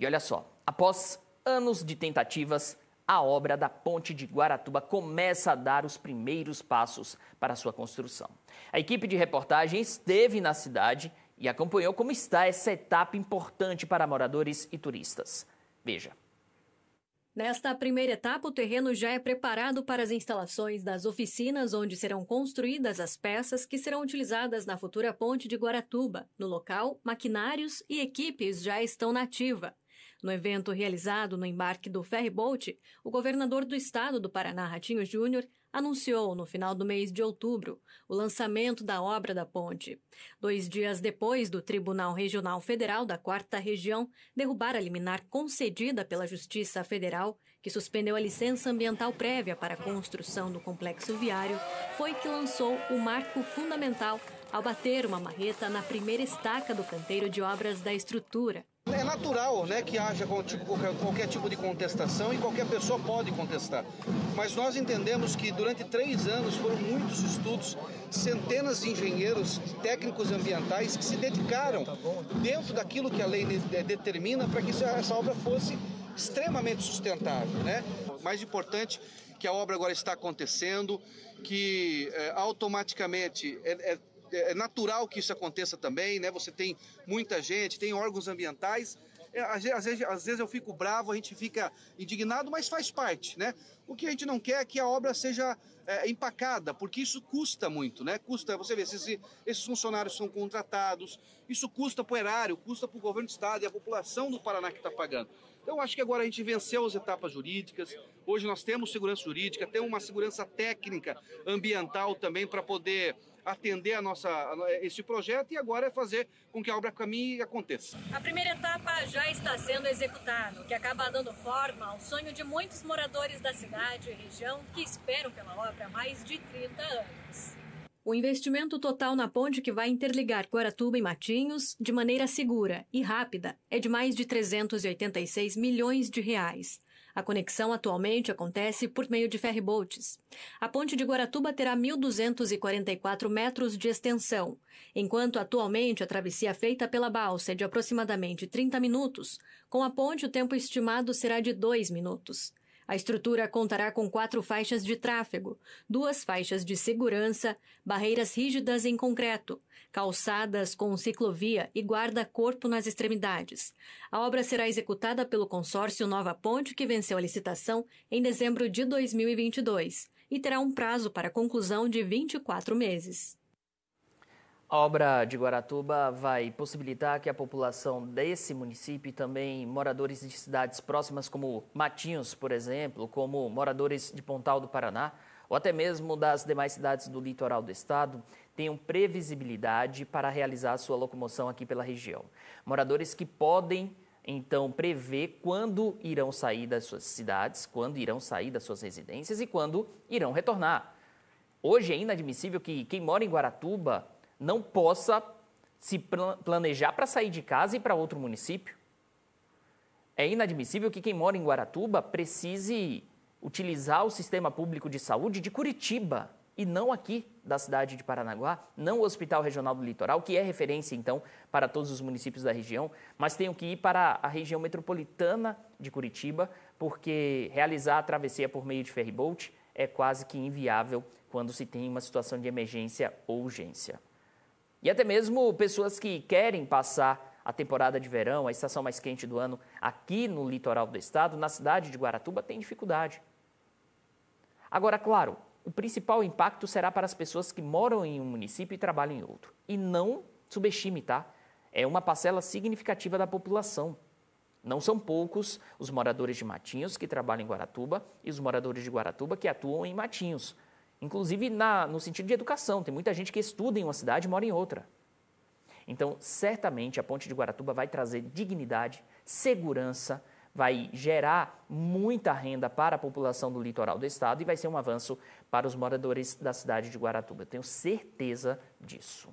E olha só, após anos de tentativas, a obra da Ponte de Guaratuba começa a dar os primeiros passos para sua construção. A equipe de reportagem esteve na cidade e acompanhou como está essa etapa importante para moradores e turistas. Veja. Nesta primeira etapa, o terreno já é preparado para as instalações das oficinas onde serão construídas as peças que serão utilizadas na futura ponte de Guaratuba. No local, maquinários e equipes já estão na ativa. No evento realizado no embarque do ferryboat, o governador do estado do Paraná, Ratinho Júnior, anunciou no final do mês de outubro o lançamento da obra da ponte. Dois dias depois do Tribunal Regional Federal da Quarta Região derrubar a liminar concedida pela Justiça Federal, que suspendeu a licença ambiental prévia para a construção do complexo viário, foi que lançou o marco fundamental ao bater uma marreta na primeira estaca do canteiro de obras da estrutura, natural né, que haja tipo, qualquer, qualquer tipo de contestação e qualquer pessoa pode contestar. Mas nós entendemos que durante três anos foram muitos estudos, centenas de engenheiros, técnicos ambientais que se dedicaram dentro daquilo que a lei determina para que essa obra fosse extremamente sustentável. Né? Mais importante que a obra agora está acontecendo, que é, automaticamente é, é, é, é natural que isso aconteça também, né? Você tem muita gente, tem órgãos ambientais. É, às, vezes, às vezes eu fico bravo, a gente fica indignado, mas faz parte, né? O que a gente não quer é que a obra seja é, empacada, porque isso custa muito, né? Custa, você vê, esses, esses funcionários são contratados, isso custa para o erário, custa para o governo do estado e a população do Paraná que está pagando. Então acho que agora a gente venceu as etapas jurídicas. Hoje nós temos segurança jurídica, temos uma segurança técnica ambiental também para poder atender a nossa, a este projeto e agora é fazer com que a obra caminhe e aconteça. A primeira etapa já está sendo executada, o que acaba dando forma ao sonho de muitos moradores da cidade e região que esperam pela obra há mais de 30 anos. O investimento total na ponte que vai interligar Guaratuba e Matinhos de maneira segura e rápida é de mais de 386 milhões de reais. A conexão atualmente acontece por meio de ferryboats. A ponte de Guaratuba terá 1.244 metros de extensão, enquanto atualmente a travessia é feita pela balsa é de aproximadamente 30 minutos, com a ponte o tempo estimado será de 2 minutos. A estrutura contará com quatro faixas de tráfego, duas faixas de segurança, barreiras rígidas em concreto, calçadas com ciclovia e guarda-corpo nas extremidades. A obra será executada pelo consórcio Nova Ponte, que venceu a licitação em dezembro de 2022 e terá um prazo para conclusão de 24 meses. A obra de Guaratuba vai possibilitar que a população desse município e também moradores de cidades próximas, como Matinhos, por exemplo, como moradores de Pontal do Paraná, ou até mesmo das demais cidades do litoral do estado, tenham previsibilidade para realizar sua locomoção aqui pela região. Moradores que podem então prever quando irão sair das suas cidades, quando irão sair das suas residências e quando irão retornar. Hoje é inadmissível que quem mora em Guaratuba não possa se planejar para sair de casa e para outro município? É inadmissível que quem mora em Guaratuba precise utilizar o sistema público de saúde de Curitiba e não aqui da cidade de Paranaguá, não o Hospital Regional do Litoral, que é referência então para todos os municípios da região, mas tenho que ir para a região metropolitana de Curitiba, porque realizar a travessia por meio de ferryboat é quase que inviável quando se tem uma situação de emergência ou urgência. E até mesmo pessoas que querem passar a temporada de verão, a estação mais quente do ano, aqui no litoral do estado, na cidade de Guaratuba, tem dificuldade. Agora, claro, o principal impacto será para as pessoas que moram em um município e trabalham em outro. E não subestime, tá? É uma parcela significativa da população. Não são poucos os moradores de Matinhos que trabalham em Guaratuba e os moradores de Guaratuba que atuam em Matinhos. Inclusive na, no sentido de educação, tem muita gente que estuda em uma cidade e mora em outra. Então, certamente a Ponte de Guaratuba vai trazer dignidade, segurança, vai gerar muita renda para a população do litoral do estado e vai ser um avanço para os moradores da cidade de Guaratuba. tenho certeza disso.